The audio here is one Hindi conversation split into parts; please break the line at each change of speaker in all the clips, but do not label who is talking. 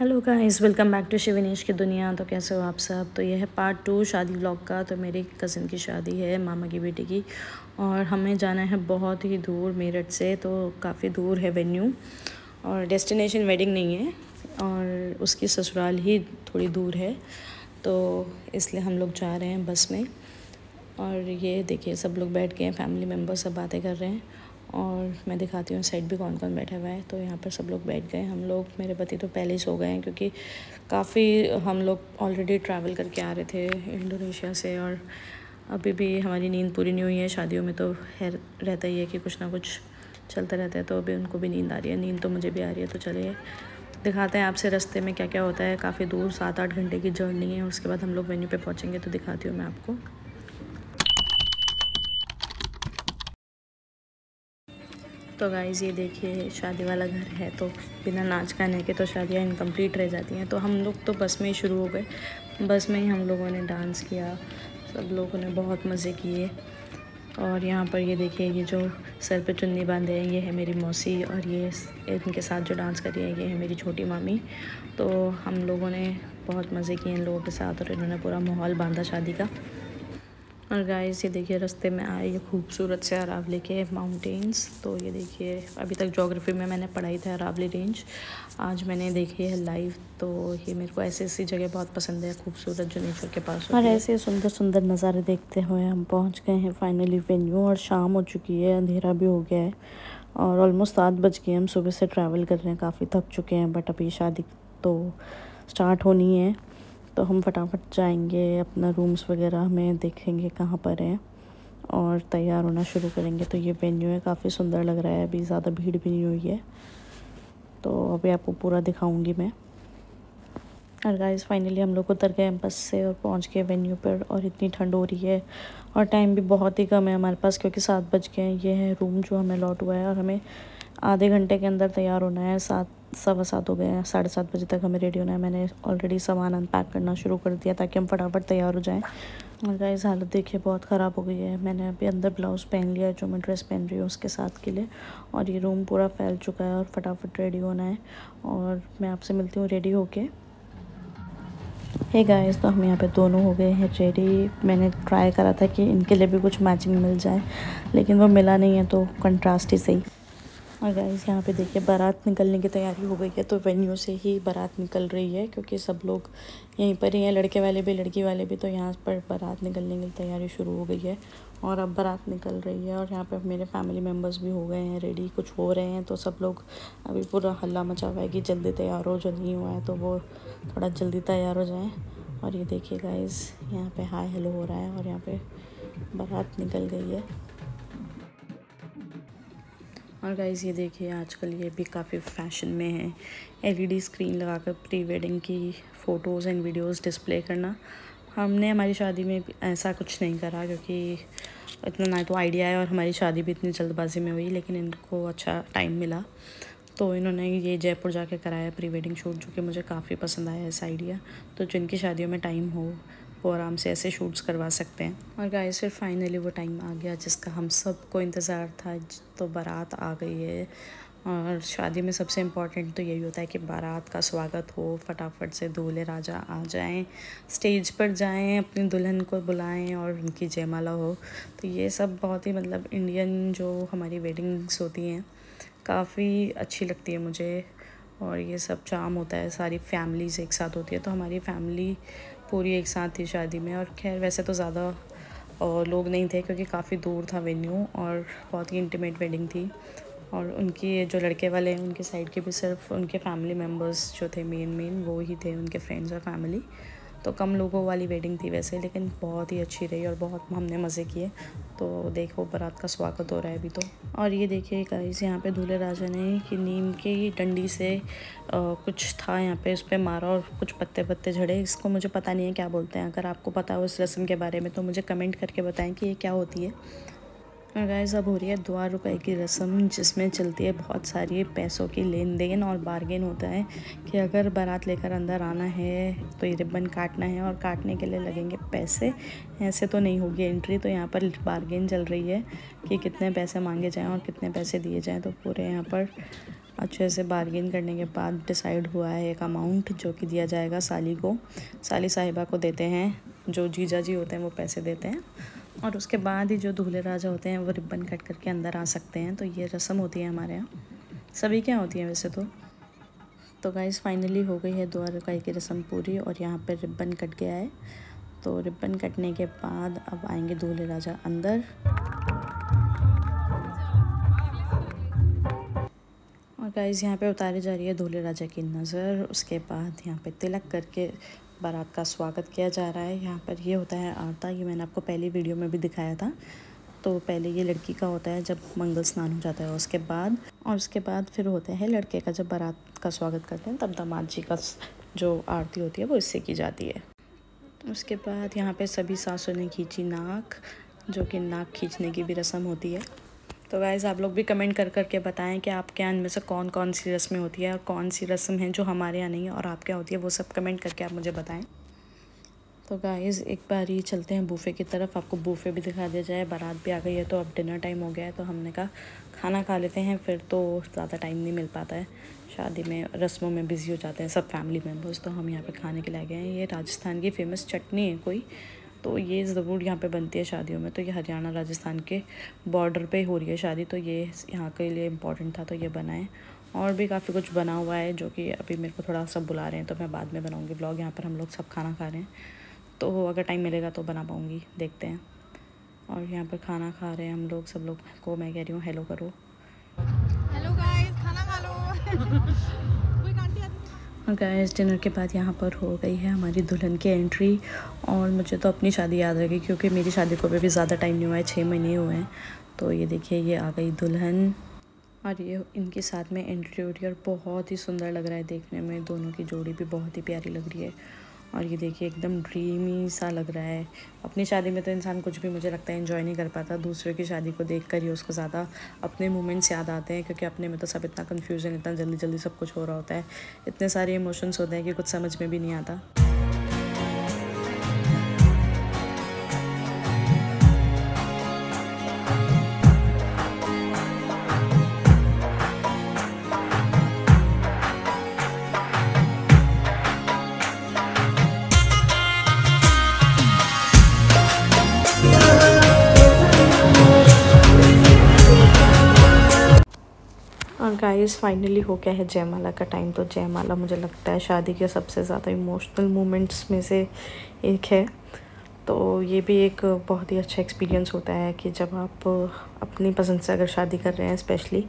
hello guys welcome back to Shivnish की दुनिया तो कैसे हो आप सब तो यह है पार्ट टू शादी ब्लॉग का तो मेरे कज़न की शादी है मामा की बेटी की और हमें जाना है बहुत ही दूर मेरठ से तो काफ़ी दूर है वेन्यू और डेस्टिनेशन वेडिंग नहीं है और उसकी ससुराल ही थोड़ी दूर है तो इसलिए हम लोग जा रहे हैं बस में और ये देखिए सब लोग बैठ गए हैं फैमिली मेम्बर सब बातें कर रहे हैं और मैं दिखाती हूँ साइड भी कौन कौन बैठा हुआ है तो यहाँ पर सब लोग बैठ गए हम लोग मेरे पति तो पहले ही सो गए हैं क्योंकि काफ़ी हम लोग ऑलरेडी ट्रैवल करके आ रहे थे इंडोनेशिया से और अभी भी हमारी नींद पूरी नहीं हुई है शादियों में तो है रहता ही है कि कुछ ना कुछ चलता रहता है तो अभी उनको भी नींद आ रही है नींद तो मुझे भी आ रही है तो चलिए दिखाते हैं आपसे रस्ते में क्या क्या होता है काफ़ी दूर सात आठ घंटे की जर्नी है उसके बाद हम लोग वेन्यू पे पहुँचेंगे तो दिखाती हूँ मैं आपको तो गाइज़ ये देखिए शादी वाला घर है तो बिना नाच गाने के तो शादियाँ इनकम्प्लीट रह जाती हैं तो हम लोग तो बस में ही शुरू हो गए बस में ही हम लोगों ने डांस किया सब लोगों ने बहुत मज़े किए और यहाँ पर ये देखिए ये जो सर पे चुन्नी बांधे हैं ये है मेरी मौसी और ये इनके साथ जो डांस कर रही है ये है मेरी छोटी मामी तो हम लोगों ने बहुत मज़े किए इन लोगों के साथ और इन्होंने पूरा माहौल बांधा शादी का और गाइस ये देखिए रास्ते में आए ये खूबसूरत से अरावली के माउंटेन्स तो ये देखिए अभी तक जोग्राफी में मैंने पढ़ाई था अरावली रेंज आज मैंने देखी है लाइव तो ये मेरे को ऐसी ऐसी जगह बहुत पसंद है खूबसूरत जो नेचर के पास और ऐसे सुंदर सुंदर नज़ारे देखते हुए हम पहुँच गए हैं फाइनली वेन्यू और शाम हो चुकी है अंधेरा भी हो गया है और ऑलमोस्ट सात बज गए हम सुबह से ट्रैवल कर रहे हैं काफ़ी थक चुके हैं बट अभी शादी तो स्टार्ट होनी है तो हम फटाफट जाएंगे अपना रूम्स वगैरह हमें देखेंगे कहाँ पर हैं और तैयार होना शुरू करेंगे तो ये वेन्यू है काफ़ी सुंदर लग रहा है अभी ज़्यादा भीड़ भी नहीं हुई है तो अभी आपको पूरा दिखाऊंगी मैं और गाइस फाइनली हम लोग उतर गए एम्पस से और पहुंच गए वेन्यू पर और इतनी ठंड हो रही है और टाइम भी बहुत ही कम है हमारे पास क्योंकि सात बज गए हैं ये है रूम जो हमें लौट हुआ है और हमें आधे घंटे के अंदर तैयार होना है सात सवा सात हो गए हैं साढ़े सात बजे तक हमें रेडी होना है मैंने ऑलरेडी सामान अनपैक करना शुरू कर दिया ताकि हम फटाफट तैयार हो जाएं और गाइस हालत देखिए बहुत ख़राब हो गई है मैंने अभी अंदर ब्लाउज़ पहन लिया है जो मैं ड्रेस पहन रही हूँ उसके साथ के लिए और ये रूम पूरा फैल चुका है और फटाफट रेडी होना है और मैं आपसे मिलती हूँ रेडी होके हे hey गाइस तो हम यहाँ पे दोनों हो गए हैं रेडी मैंने ट्राई करा था कि इनके लिए भी कुछ मैचिंग मिल जाए लेकिन वो मिला नहीं है तो कंट्रास्ट ही सही और गाइज़ यहाँ पे देखिए बारात निकलने की तैयारी हो गई है तो वेन्यू से ही बारात निकल रही है क्योंकि सब लोग यहीं पर ही हैं लड़के वाले भी लड़की वाले भी तो यहाँ पर बारात निकलने की तैयारी शुरू हो गई है और अब बारात निकल रही है और यहाँ पे मेरे फैमिली मेम्बर्स भी हो गए हैं रेडी कुछ हो रहे हैं तो सब लोग अभी पूरा हल्ला मचा हुआ है कि जल्दी तैयार हो जो नहीं हुआ है तो वो थोड़ा जल्दी तैयार हो जाए और ये देखिए गाइज़ यहाँ पर हाई हेलो हो रहा है और यहाँ पर बारात निकल गई है और गाइज़ ये देखिए आजकल ये भी काफ़ी फैशन में है एलईडी स्क्रीन e लगाकर प्री वेडिंग की फ़ोटोज़ एंड वीडियोस डिस्प्ले करना हमने हमारी शादी में ऐसा कुछ नहीं करा क्योंकि इतना ना तो आइडिया है और हमारी शादी भी इतनी जल्दबाजी में हुई लेकिन इनको अच्छा टाइम मिला तो इन्होंने ये जयपुर जाके कराया प्री वेडिंग शूट जो कि मुझे काफ़ी पसंद आया ऐसा आइडिया तो जिनकी शादियों में टाइम हो वो आराम से ऐसे शूट्स करवा सकते हैं और गाइस फिर फाइनली वो टाइम आ गया जिसका हम सब को इंतज़ार था तो बारात आ गई है और शादी में सबसे इम्पॉर्टेंट तो यही होता है कि बारात का स्वागत हो फटाफट से दूल्हे राजा आ जाएं स्टेज पर जाएं अपनी दुल्हन को बुलाएं और उनकी जयमाला हो तो ये सब बहुत ही मतलब इंडियन जो हमारी वेडिंग्स होती हैं काफ़ी अच्छी लगती है मुझे और ये सब चाम होता है सारी फैमिलीज़ एक साथ होती है तो हमारी फैमिली पूरी एक साथ थी शादी में और खैर वैसे तो ज़्यादा लोग नहीं थे क्योंकि काफ़ी दूर था वेन्यू और बहुत ही इंटीमेट वेडिंग थी और उनकी जो लड़के वाले हैं उनके साइड के भी सिर्फ उनके फैमिली मेम्बर्स जो थे मेन मेन वो ही थे उनके फ्रेंड्स और फैमिली तो कम लोगों वाली वेडिंग थी वैसे लेकिन बहुत ही अच्छी रही और बहुत हमने मज़े किए तो देखो बारात का स्वागत हो रहा है अभी तो और ये देखिए गाइस यहाँ पे दूल्हे राजा ने कि नीम की डंडी से आ, कुछ था यहाँ पे उस पर मारा और कुछ पत्ते पत्ते झड़े इसको मुझे पता नहीं है क्या बोलते हैं अगर आपको पता हो इस रस्म के बारे में तो मुझे कमेंट करके बताएँ कि ये क्या होती है गाइस अब हो रही है दो रुपए की रस्म जिसमें चलती है बहुत सारी पैसों की लेन देन और बार्गेन होता है कि अगर बारात लेकर अंदर आना है तो ये रिबन काटना है और काटने के लिए लगेंगे पैसे ऐसे तो नहीं होगी एंट्री तो यहाँ पर बार्गेन चल रही है कि कितने पैसे मांगे जाएँ और कितने पैसे दिए जाएँ तो पूरे यहाँ पर अच्छे से बारगेन करने के बाद डिसाइड हुआ है एक अमाउंट जो कि दिया जाएगा साली को साली साहिबा को देते हैं जो जीजा जी होते हैं वो पैसे देते हैं और उसके बाद ही जो दूल्हे राजा होते हैं वो रिबन कट करके अंदर आ सकते हैं तो ये रस्म होती है हमारे यहाँ सभी क्या होती है वैसे तो तो गाइज़ फाइनली हो गई है दुआ की रस्म पूरी और यहाँ पर रिबन कट गया है तो रिबन कटने के बाद अब आएंगे दूल्हे राजा अंदर और गाइज़ यहाँ पे उतारी जा रही है दूल्हे राजा की नज़र उसके बाद यहाँ पे तिलक करके बारात का स्वागत किया जा रहा है यहाँ पर ये होता है आरता ये मैंने आपको पहली वीडियो में भी दिखाया था तो पहले ये लड़की का होता है जब मंगल स्नान हो जाता है उसके बाद और उसके बाद फिर होता है लड़के का जब बारात का स्वागत करते हैं तब दामाद जी का जो आरती होती है वो इससे की जाती है उसके बाद यहाँ पर सभी सासों ने खींची नाक जो कि नाक खींचने की भी रस्म होती है तो गाइज़ आप लोग भी कमेंट कर करके बताएं कि आपके यहाँ इनमें से कौन कौन सी रस्में होती है और कौन सी रस्म है जो हमारे यहाँ नहीं है और आपके यहाँ होती है वो सब कमेंट करके आप मुझे बताएं तो गाइज़ एक बार ही चलते हैं बूफे की तरफ आपको बूफे भी दिखा दिया जाए बारात भी आ गई है तो अब डिनर टाइम हो गया है तो हमने कहा खाना खा लेते हैं फिर तो ज़्यादा टाइम नहीं मिल पाता है शादी में रस्मों में बिज़ी हो जाते हैं सब फैमिली मेम्बर्स तो हम यहाँ पे खाने के लिए गए हैं ये राजस्थान की फ़ेमस चटनी है कोई तो ये ज़रूर यहाँ पे बनती है शादियों में तो ये हरियाणा राजस्थान के बॉर्डर पे हो रही है शादी तो ये यहाँ के लिए इम्पॉर्टेंट था तो ये बनाएं और भी काफ़ी कुछ बना हुआ है जो कि अभी मेरे को थोड़ा सब बुला रहे हैं तो मैं बाद में बनाऊँगी ब्लॉग यहाँ पर हम लोग सब खाना खा रहे हैं तो अगर टाइम मिलेगा तो बना पाऊँगी देखते हैं और यहाँ पर खाना खा रहे हैं हम लोग सब लोग को मैं कह रही हूँ हेलो करो हेलो गाइस खाना खा लो और गाइस डिनर के बाद यहाँ पर हो गई है हमारी दुल्हन की एंट्री और मुझे तो अपनी शादी याद रहेगी गई क्योंकि मेरी शादी को भी ज़्यादा टाइम नहीं हुआ है छः महीने हुए हैं तो ये देखिए ये आ गई दुल्हन और ये इनके साथ में एंट्री हो रही है और बहुत ही सुंदर लग रहा है देखने में दोनों की जोड़ी भी बहुत ही प्यारी लग रही है और ये देखिए एकदम ड्रीमी सा लग रहा है अपनी शादी में तो इंसान कुछ भी मुझे लगता है इन्जॉय नहीं कर पाता दूसरे की शादी को देख कर ही उसको ज़्यादा अपने मोमेंट्स याद आते हैं क्योंकि अपने में तो सब इतना कन्फ्यूज़न इतना जल्दी जल्दी सब कुछ हो रहा होता है इतने सारे इमोशंस होते हैं कि कुछ समझ में भी नहीं आता और गाइस फाइनली हो गया है जयमाला का टाइम तो जयमाला मुझे लगता है शादी के सबसे ज़्यादा इमोशनल मोमेंट्स में से एक है तो ये भी एक बहुत ही अच्छा एक्सपीरियंस होता है कि जब आप अपनी पसंद से अगर शादी कर रहे हैं स्पेशली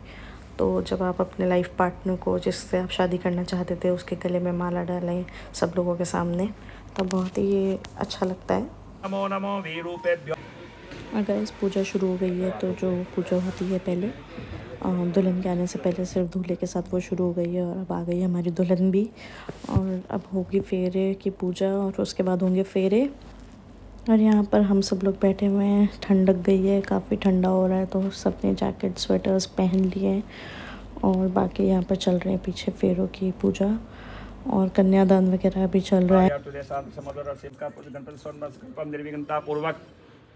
तो जब आप अपने लाइफ पार्टनर को जिससे आप शादी करना चाहते थे उसके गले में माला डालें सब लोगों के सामने तो बहुत ही अच्छा लगता है अगर इस हाँ, पूजा शुरू हो गई है तो जो पूजा होती है पहले दुल्हन के आने से पहले सिर्फ दूल्हे के साथ वो शुरू हो गई है और अब आ गई है हमारी दुल्हन भी और अब होगी फेरे की पूजा और उसके बाद होंगे फेरे और यहाँ पर हम सब लोग बैठे हुए हैं ठंडक गई है काफ़ी ठंडा हो रहा है तो सब ने जैकेट स्वेटर्स पहन लिए हैं और बाकी यहाँ पर चल रहे हैं पीछे फेरों की पूजा और कन्यादान वगैरह भी चल रहा है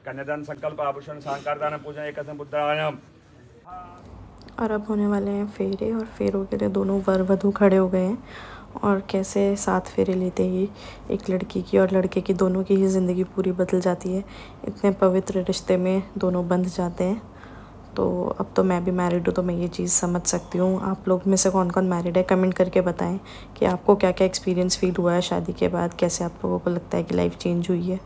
कन्यादान संकल्प आभूषण सांकार दान पूजा एक बुद्धायम और अब होने वाले हैं फेरे और फेरों के लिए दोनों वर वधु खड़े हो गए हैं और कैसे सात फेरे लेते ही एक लड़की की और लड़के की दोनों की ही ज़िंदगी पूरी बदल जाती है इतने पवित्र रिश्ते में दोनों बंध जाते हैं तो अब तो मैं भी मैरिड हूँ तो मैं ये चीज़ समझ सकती हूँ आप लोग में से कौन कौन मैरिड है कमेंट करके बताएं कि आपको क्या क्या एक्सपीरियंस फील हुआ है शादी के बाद कैसे आप लोगों को लगता है कि लाइफ चेंज हुई है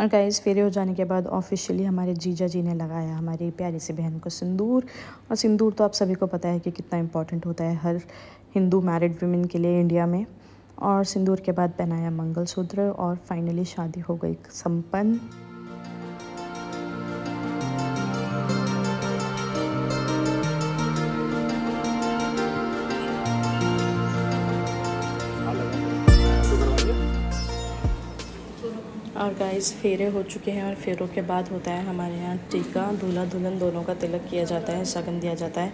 और गाइस फेरे हो जाने के बाद ऑफिशियली हमारे जीजा जी ने लगाया हमारी प्यारी सी बहन को सिंदूर और सिंदूर तो आप सभी को पता है कि कितना इंपॉर्टेंट होता है हर हिंदू मैरिड वीमेन के लिए इंडिया में और सिंदूर के बाद पहनाया मंगलसूत्र और फाइनली शादी हो गई संपन्न और गाइस फेरे हो चुके हैं और फेरों के बाद होता है हमारे यहाँ टीका दूल्हा दुल्हन दोनों का तिलक किया जाता है शगन दिया जाता है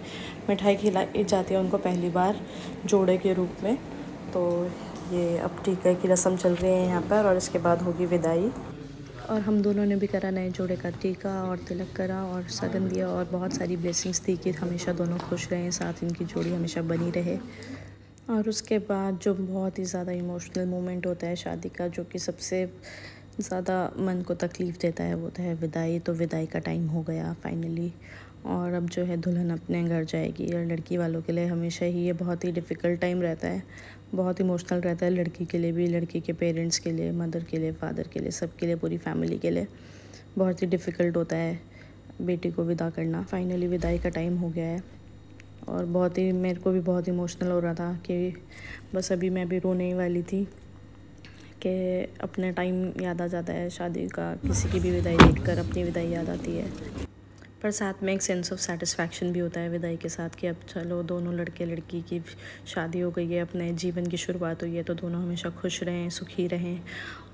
मिठाई खिलाई जाती है उनको पहली बार जोड़े के रूप में तो ये अब टीका की रस्म चल रही है यहाँ पर और इसके बाद होगी विदाई और हम दोनों ने भी करा नए जोड़े का टीका और तिलक करा और सगन दिया और बहुत सारी ब्लेसिंग्स दी कि हमेशा दोनों खुश रहें साथ इनकी जोड़ी हमेशा बनी रहे और उसके बाद जो बहुत ही ज़्यादा इमोशनल मोमेंट होता है शादी का जो कि सबसे ज़्यादा मन को तकलीफ़ देता है वो तो है विदाई तो विदाई का टाइम हो गया फाइनली और अब जो है दुल्हन अपने घर जाएगी और लड़की वालों के लिए हमेशा ही ये बहुत ही डिफ़िकल्ट टाइम रहता है बहुत इमोशनल रहता है लड़की के लिए भी लड़की के पेरेंट्स के लिए मदर के लिए फादर के लिए सब के लिए पूरी फैमिली के लिए बहुत ही डिफ़िकल्ट होता है बेटी को विदा करना फाइनली विदाई का टाइम हो गया है और बहुत ही मेरे को भी बहुत इमोशनल हो रहा था कि बस अभी मैं भी रोने ही वाली थी के अपना टाइम याद आ जाता है शादी का किसी की भी विदाई देख कर अपनी विदाई याद आती है पर साथ में एक सेंस ऑफ सेटिस्फैक्शन भी होता है विदाई के साथ कि अब चलो दोनों लड़के लड़की की शादी हो गई है अपने जीवन की शुरुआत हुई है तो दोनों हमेशा खुश रहें सुखी रहें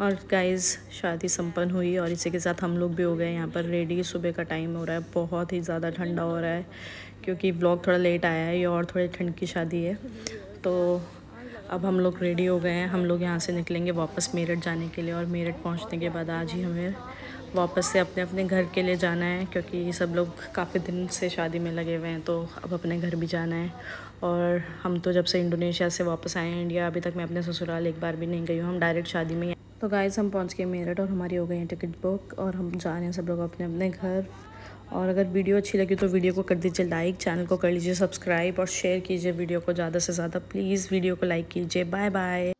और गाइस शादी संपन्न हुई और इसी के साथ हम लोग भी हो गए यहाँ पर रेडी सुबह का टाइम हो रहा है बहुत ही ज़्यादा ठंडा हो रहा है क्योंकि ब्लॉग थोड़ा लेट आया है ये और थोड़ी ठंड की शादी है तो अब हम लोग रेडी हो गए हैं हम लोग यहाँ से निकलेंगे वापस मेरठ जाने के लिए और मेरठ पहुँचने के बाद आज ही हमें वापस से अपने अपने घर के लिए जाना है क्योंकि सब लोग काफ़ी दिन से शादी में लगे हुए हैं तो अब अपने घर भी जाना है और हम तो जब से इंडोनेशिया से वापस आए हैं इंडिया अभी तक मैं अपने ससुराल एक बार भी नहीं गई हूँ हम डायरेक्ट शादी में तो गाइस हम पहुँच गए मेरठ और हमारी हो गई है टिकट बुक और हम जा रहे हैं सब लोग अपने अपने घर और अगर वीडियो अच्छी लगी तो वीडियो को कर दीजिए लाइक चैनल को कर लीजिए सब्सक्राइब और शेयर कीजिए वीडियो को ज़्यादा से ज़्यादा प्लीज़ वीडियो को लाइक कीजिए बाय बाय